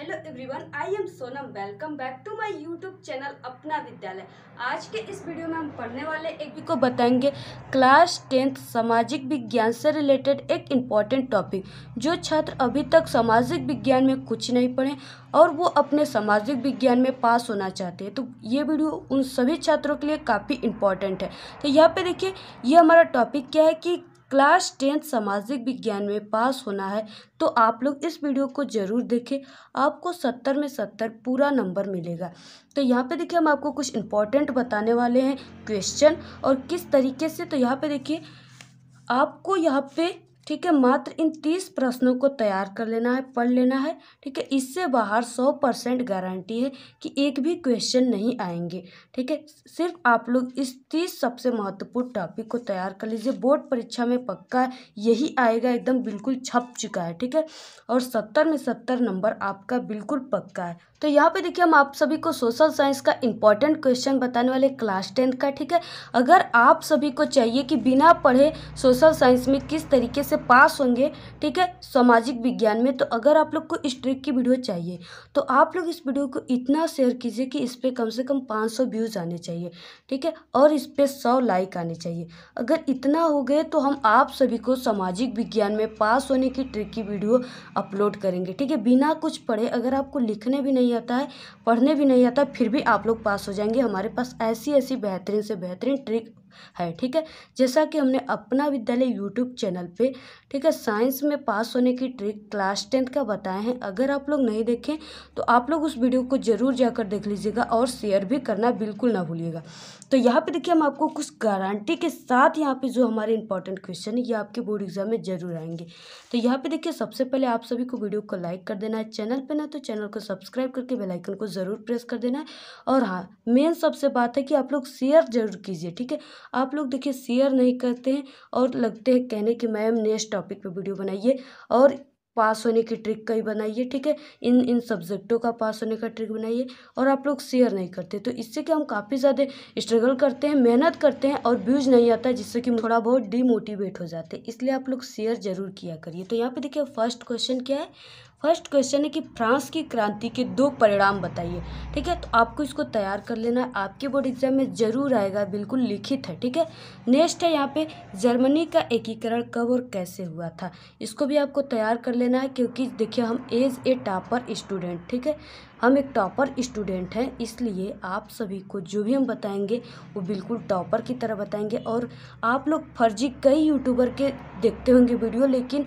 hello everyone I am Sonam welcome back to my YouTube channel Apna Vidyalaya आज के इस video में हम पढ़ने वाले एक भी को बताएंगे क्लास टेंथ सामाजिक विज्ञान से रिलेटेड एक इम्पॉर्टेंट टॉपिक जो छात्र अभी तक सामाजिक विज्ञान में कुछ नहीं पढ़े और वो अपने सामाजिक विज्ञान में पास होना चाहते हैं तो ये वीडियो उन सभी छात्रों के लिए काफ़ी इम्पॉर्टेंट है तो यहाँ पर देखिए ये हमारा टॉपिक क्या है कि क्लास टेंथ सामाजिक विज्ञान में पास होना है तो आप लोग इस वीडियो को ज़रूर देखें आपको सत्तर में सत्तर पूरा नंबर मिलेगा तो यहाँ पे देखिए हम आपको कुछ इम्पोर्टेंट बताने वाले हैं क्वेश्चन और किस तरीके से तो यहाँ पे देखिए आपको यहाँ पे ठीक है मात्र इन तीस प्रश्नों को तैयार कर लेना है पढ़ लेना है ठीक है इससे बाहर सौ परसेंट गारंटी है कि एक भी क्वेश्चन नहीं आएंगे ठीक है सिर्फ आप लोग इस तीस सबसे महत्वपूर्ण टॉपिक को तैयार कर लीजिए बोर्ड परीक्षा में पक्का यही आएगा एकदम बिल्कुल छप चुका है ठीक है और सत्तर में सत्तर नंबर आपका बिल्कुल पक्का है तो यहाँ पे देखिए हम आप सभी को सोशल साइंस का इंपॉर्टेंट क्वेश्चन बताने वाले क्लास टेंथ का ठीक है अगर आप सभी को चाहिए कि बिना पढ़े सोशल साइंस में किस तरीके से पास होंगे ठीक है सामाजिक विज्ञान में तो अगर आप लोग को इस ट्रिक की वीडियो चाहिए तो आप लोग इस वीडियो को इतना शेयर कीजिए कि इस पर कम से कम पाँच सौ व्यूज़ आने चाहिए ठीक है और इस पर सौ लाइक आने चाहिए अगर इतना हो गए तो हम आप सभी को सामाजिक विज्ञान में पास होने की ट्रिक की वीडियो अपलोड करेंगे ठीक है बिना कुछ पढ़े अगर आपको लिखने भी नहीं आता है पढ़ने भी नहीं आता फिर भी आप लोग पास हो जाएंगे हमारे पास ऐसी ऐसी बेहतरीन से बेहतरीन ट्रिक है ठीक है जैसा कि हमने अपना विद्यालय यूट्यूब चैनल पे ठीक है साइंस में पास होने की ट्रिक क्लास टेंथ का बताए हैं अगर आप लोग नहीं देखें तो आप लोग उस वीडियो को ज़रूर जाकर देख लीजिएगा और शेयर भी करना बिल्कुल ना भूलिएगा तो यहाँ पे देखिए हम आपको कुछ गारंटी के साथ यहाँ पे जो हमारे इंपॉर्टेंट क्वेश्चन है ये आपके बोर्ड एग्जाम में जरूर आएंगे तो यहाँ पे देखिए सबसे पहले आप सभी को वीडियो को लाइक कर देना है चैनल पे ना तो चैनल को सब्सक्राइब करके बेलाइकन को ज़रूर प्रेस कर देना है और हाँ मेन सबसे बात है कि आप लोग शेयर जरूर कीजिए ठीक है आप लोग देखिए शेयर नहीं करते हैं और लगते हैं कहने कि मैम नेक्स्ट टॉपिक पे वीडियो बनाइए और पास होने की ट्रिक का ही बनाइए ठीक है इन इन सब्जेक्टों का पास होने का ट्रिक बनाइए और आप लोग शेयर नहीं करते तो इससे क्या हम काफ़ी ज़्यादा स्ट्रगल करते हैं मेहनत करते हैं और व्यूज नहीं आता जिससे कि थोड़ा बहुत डीमोटिवेट हो जाते हैं इसलिए आप लोग शेयर जरूर किया करिए तो यहाँ पे देखिए फर्स्ट क्वेश्चन क्या है फर्स्ट क्वेश्चन है कि फ्रांस की क्रांति के दो परिणाम बताइए ठीक है तो आपको इसको तैयार कर लेना है आपके बोर्ड एग्जाम में जरूर आएगा बिल्कुल लिखित है ठीक है नेक्स्ट है यहाँ पे जर्मनी का एकीकरण कब और कैसे हुआ था इसको भी आपको तैयार कर लेना है क्योंकि देखिए हम एज ए टॉपर स्टूडेंट ठीक है हम एक टॉपर स्टूडेंट हैं इसलिए आप सभी को जो भी हम बताएंगे वो बिल्कुल टॉपर की तरह बताएंगे और आप लोग फर्जी कई यूट्यूबर के देखते होंगे वीडियो लेकिन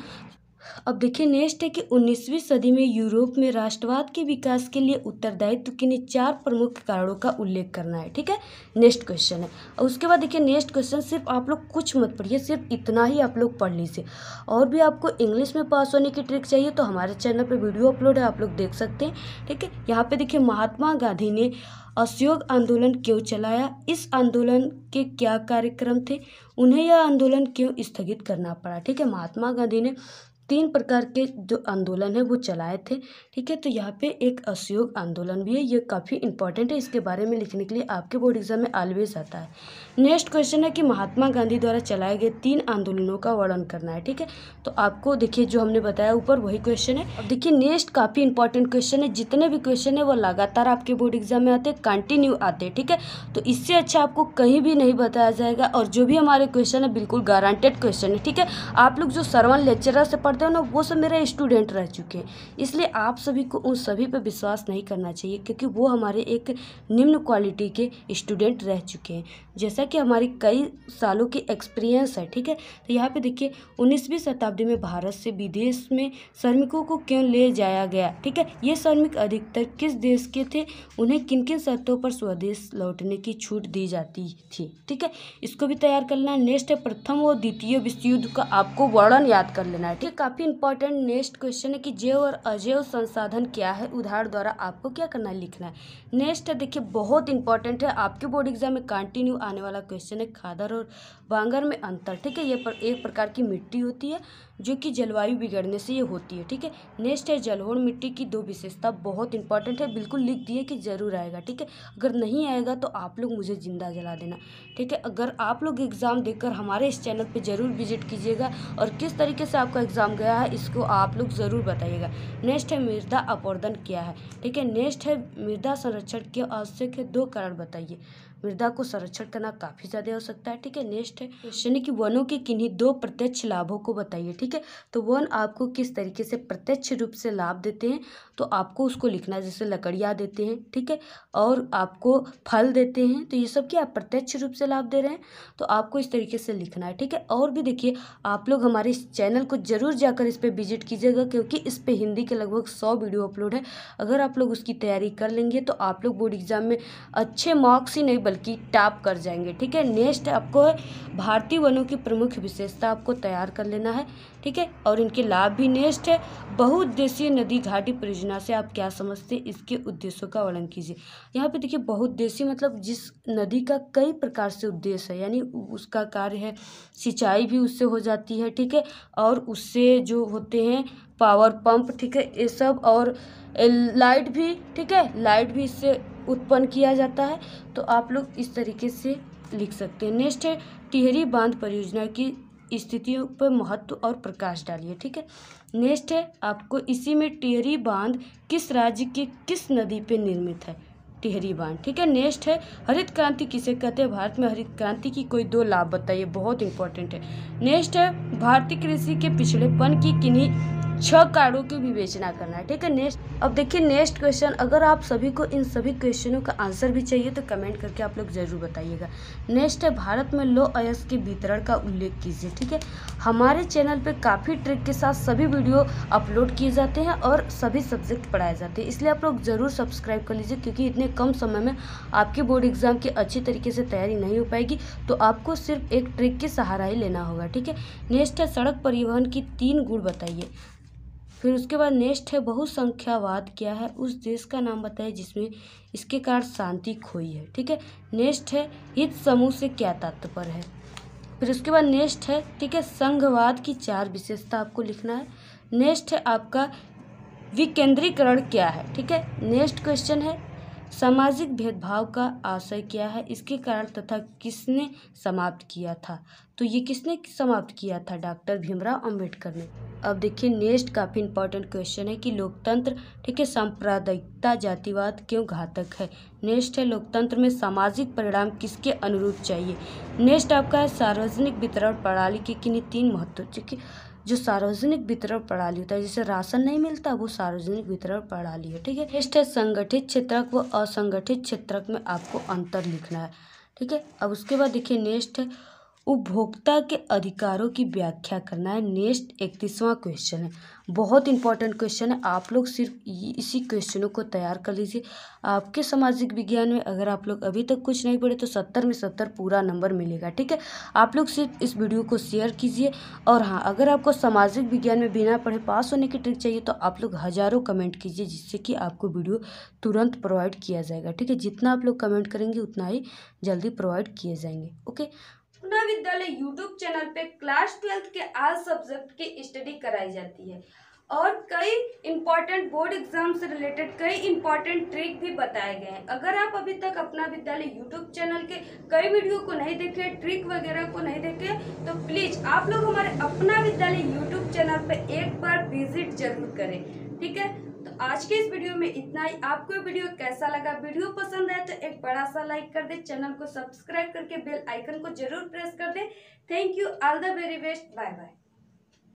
अब देखिए नेक्स्ट है कि 19वीं सदी में यूरोप में राष्ट्रवाद के विकास के लिए उत्तरदायित्व के लिए चार प्रमुख कारणों का उल्लेख करना है ठीक है नेक्स्ट क्वेश्चन है और उसके बाद देखिए नेक्स्ट क्वेश्चन सिर्फ आप लोग कुछ मत पढ़िए सिर्फ इतना ही आप लोग पढ़ लीजिए और भी आपको इंग्लिश में पास होने की ट्रिक चाहिए तो हमारे चैनल पर वीडियो अपलोड है आप लोग देख सकते हैं ठीक है यहाँ पर देखिए महात्मा गांधी ने असहयोग आंदोलन क्यों चलाया इस आंदोलन के क्या कार्यक्रम थे उन्हें यह आंदोलन क्यों स्थगित करना पड़ा ठीक है महात्मा गांधी ने तीन प्रकार के जो आंदोलन है वो चलाए थे ठीक है तो यहाँ पे एक असहयोग आंदोलन भी है ये काफ़ी इंपॉर्टेंट है इसके बारे में लिखने के लिए आपके बोर्ड एग्जाम में ऑलवेज आता है नेक्स्ट क्वेश्चन है कि महात्मा गांधी द्वारा चलाए गए तीन आंदोलनों का वर्णन करना है ठीक है तो आपको देखिए जो हमने बताया ऊपर वही क्वेश्चन है अब देखिए नेक्स्ट काफ़ी इंपॉर्टेंट क्वेश्चन है जितने भी क्वेश्चन है वो लगातार आपके बोर्ड एग्जाम में आते हैं कंटिन्यू आते हैं ठीक है तो इससे अच्छा आपको कहीं भी नहीं बताया जाएगा और जो भी हमारे क्वेश्चन है बिल्कुल गारंटेड क्वेश्चन है ठीक है आप लोग जो सरवन लेक्चरर से पढ़ते हो ना वो सब मेरे स्टूडेंट रह चुके हैं इसलिए आप सभी को उन सभी पर विश्वास नहीं करना चाहिए क्योंकि वो हमारे एक निम्न क्वालिटी के स्टूडेंट रह चुके हैं जैसे जैसा कि हमारी कई सालों की एक्सपीरियंस है ठीक है तो यहाँ पे देखिए उन्नीसवीं शताब्दी में भारत से विदेश में श्रमिकों को क्यों ले जाया गया ठीक है ये श्रमिक अधिकतर किस देश के थे उन्हें किन किन शर्तों पर स्वदेश लौटने की छूट दी जाती थी ठीक है इसको भी तैयार कर लेना नेक्स्ट है प्रथम और द्वितीय विश्व युद्ध का आपको वर्णन याद कर लेना है ठीक काफ़ी इंपॉर्टेंट नेक्स्ट क्वेश्चन है कि जैव और अजैव संसाधन क्या है उदाहरण द्वारा आपको क्या करना है लिखना है नेक्स्ट है देखिए बहुत इंपॉर्टेंट है आपके बोर्ड एग्जाम में कंटिन्यू आने वाला वाला क्वेश्चन है खादर और बांगर में अंतर ठीक है ये पर एक प्रकार की मिट्टी होती है जो कि जलवायु बिगड़ने से ये होती है ठीक है नेक्स्ट है जलहोड़ मिट्टी की दो विशेषता बहुत इंपॉर्टेंट है बिल्कुल लिख दिए कि ज़रूर आएगा ठीक है अगर नहीं आएगा तो आप लोग मुझे ज़िंदा जला देना ठीक है अगर आप लोग एग्ज़ाम देकर हमारे इस चैनल पर ज़रूर विजिट कीजिएगा और किस तरीके से आपका एग्ज़ाम गया है इसको आप लोग ज़रूर बताइएगा नेक्स्ट है मृदा अपवर्धन क्या है ठीक है नेक्स्ट है मृदा संरक्षण के आवश्यक है दो कारण बताइए मृदा को संरक्षण करना काफ़ी ज़्यादा हो सकता है ठीक है नेक्स्ट है क्वेश्चन की वनों के किन्हीं दो प्रत्यक्ष लाभों को बताइए ठीक है तो वन आपको किस तरीके से प्रत्यक्ष रूप से लाभ देते हैं तो आपको उसको लिखना है जैसे लकड़ियाँ देते हैं ठीक है और आपको फल देते हैं तो ये सब क्या प्रत्यक्ष रूप से लाभ दे रहे हैं तो आपको इस तरीके से लिखना है ठीक है और भी देखिए आप लोग हमारे इस चैनल को ज़रूर जाकर इस पर विजिट कीजिएगा क्योंकि इस पर हिंदी के लगभग सौ वीडियो अपलोड है अगर आप लोग उसकी तैयारी कर लेंगे तो आप लोग बोर्ड एग्ज़ाम में अच्छे मार्क्स ही नहीं बल्कि टाप कर जाएंगे ठीक है नेक्स्ट आपको है भारतीय वनों की प्रमुख विशेषता आपको तैयार कर लेना है ठीक है और इनके लाभ भी नेक्स्ट है बहुउद्देशीय नदी घाटी परियोजना से आप क्या समझते हैं इसके उद्देश्यों का वर्णन कीजिए यहाँ पे देखिए बहुउद्देशीय मतलब जिस नदी का कई प्रकार से उद्देश्य है यानी उसका कार्य है सिंचाई भी उससे हो जाती है ठीक है और उससे जो होते हैं पावर पंप ठीक है ये सब और लाइट भी ठीक है लाइट भी इससे उत्पन्न किया जाता है तो आप लोग इस तरीके से लिख सकते हैं नेक्स्ट है टिहरी बांध परियोजना की स्थितियों पर महत्व और प्रकाश डालिए ठीक है नेक्स्ट है आपको इसी में टिहरी बांध किस राज्य के किस नदी पर निर्मित है टिहरी बांध ठीक है नेक्स्ट है हरित क्रांति किसे कहते हैं भारत में हरित क्रांति की कोई दो लाभ बताइए बहुत इंपॉर्टेंट है नेक्स्ट है भारतीय कृषि के पिछड़ेपन की किन्हीं छह कार्डों की विवेचना करना है ठीक है नेक्स्ट अब देखिए नेक्स्ट क्वेश्चन अगर आप सभी को इन सभी क्वेश्चनों का आंसर भी चाहिए तो कमेंट करके आप लोग जरूर बताइएगा नेक्स्ट है भारत में लो अयस के वितरण का उल्लेख कीजिए ठीक है हमारे चैनल पर काफ़ी ट्रिक के साथ सभी वीडियो अपलोड किए जाते हैं और सभी सब्जेक्ट पढ़ाए जाते हैं इसलिए आप लोग ज़रूर सब्सक्राइब कर लीजिए क्योंकि इतने कम समय में आपके बोर्ड एग्ज़ाम की अच्छी तरीके से तैयारी नहीं हो पाएगी तो आपको सिर्फ एक ट्रिक के सहारा ही लेना होगा ठीक है नेक्स्ट है सड़क परिवहन की तीन गुण बताइए फिर उसके बाद नेक्स्ट है बहुसंख्यावाद क्या है उस देश का नाम बताए जिसमें इसके कारण शांति खोई है ठीक है नेक्स्ट है हित समूह से क्या तात्पर्य है फिर उसके बाद नेक्स्ट है ठीक है संघवाद की चार विशेषता आपको लिखना है नेक्स्ट है आपका विकेंद्रीकरण क्या है ठीक है नेक्स्ट क्वेश्चन है सामाजिक भेदभाव का आशय क्या है इसके कारण तथा किसने समाप्त किया था तो ये किसने समाप्त किया था डॉक्टर भीमराव अम्बेडकर ने अब देखिए नेक्स्ट काफ़ी इंपॉर्टेंट क्वेश्चन है कि लोकतंत्र ठीक है सांप्रदायिकता जातिवाद क्यों घातक है नेक्स्ट है लोकतंत्र में सामाजिक परिणाम किसके अनुरूप चाहिए नेक्स्ट आपका है सार्वजनिक वितरण प्रणाली के किन्हीं तीन महत्व जो सार्वजनिक वितरण प्रणाली होता है जिसे राशन नहीं मिलता वो सार्वजनिक वितरण प्रणाली है ठीक है नेक्स्ट है संगठित क्षेत्रक व असंगठित क्षेत्रक में आपको अंतर लिखना है ठीक है अब उसके बाद देखिए नेक्स्ट है उपभोक्ता के अधिकारों की व्याख्या करना है नेक्स्ट इकतीसवां क्वेश्चन है बहुत इंपॉर्टेंट क्वेश्चन है आप लोग सिर्फ इसी क्वेश्चनों को तैयार कर लीजिए आपके सामाजिक विज्ञान में अगर आप लोग अभी तक कुछ नहीं पढ़े तो सत्तर में सत्तर पूरा नंबर मिलेगा ठीक है आप लोग सिर्फ इस वीडियो को शेयर कीजिए और हाँ अगर आपको सामाजिक विज्ञान में बिना पढ़े पास होने की ट्रिक चाहिए तो आप लोग हज़ारों कमेंट कीजिए जिससे कि आपको वीडियो तुरंत प्रोवाइड किया जाएगा ठीक है जितना आप लोग कमेंट करेंगे उतना ही जल्दी प्रोवाइड किए जाएंगे ओके खुला विद्यालय यूट्यूब चैनल पे क्लास ट्वेल्थ के आल सब्जेक्ट की स्टडी कराई जाती है और कई इम्पॉर्टेंट बोर्ड एग्जाम से रिलेटेड कई इम्पॉर्टेंट ट्रिक भी बताए गए हैं अगर आप अभी तक अपना विद्यालय यूट्यूब चैनल के कई वीडियो को नहीं देखे ट्रिक वगैरह को नहीं देखे तो प्लीज़ आप लोग हमारे अपना विद्यालय यूट्यूब चैनल पर एक बार विजिट जरूर करें ठीक है आज के इस वीडियो में इतना ही आपको वीडियो कैसा लगा वीडियो पसंद आए तो एक बड़ा सा लाइक कर दे चैनल को सब्सक्राइब करके बेल आइकन को जरूर प्रेस कर दे thank you all the very best bye bye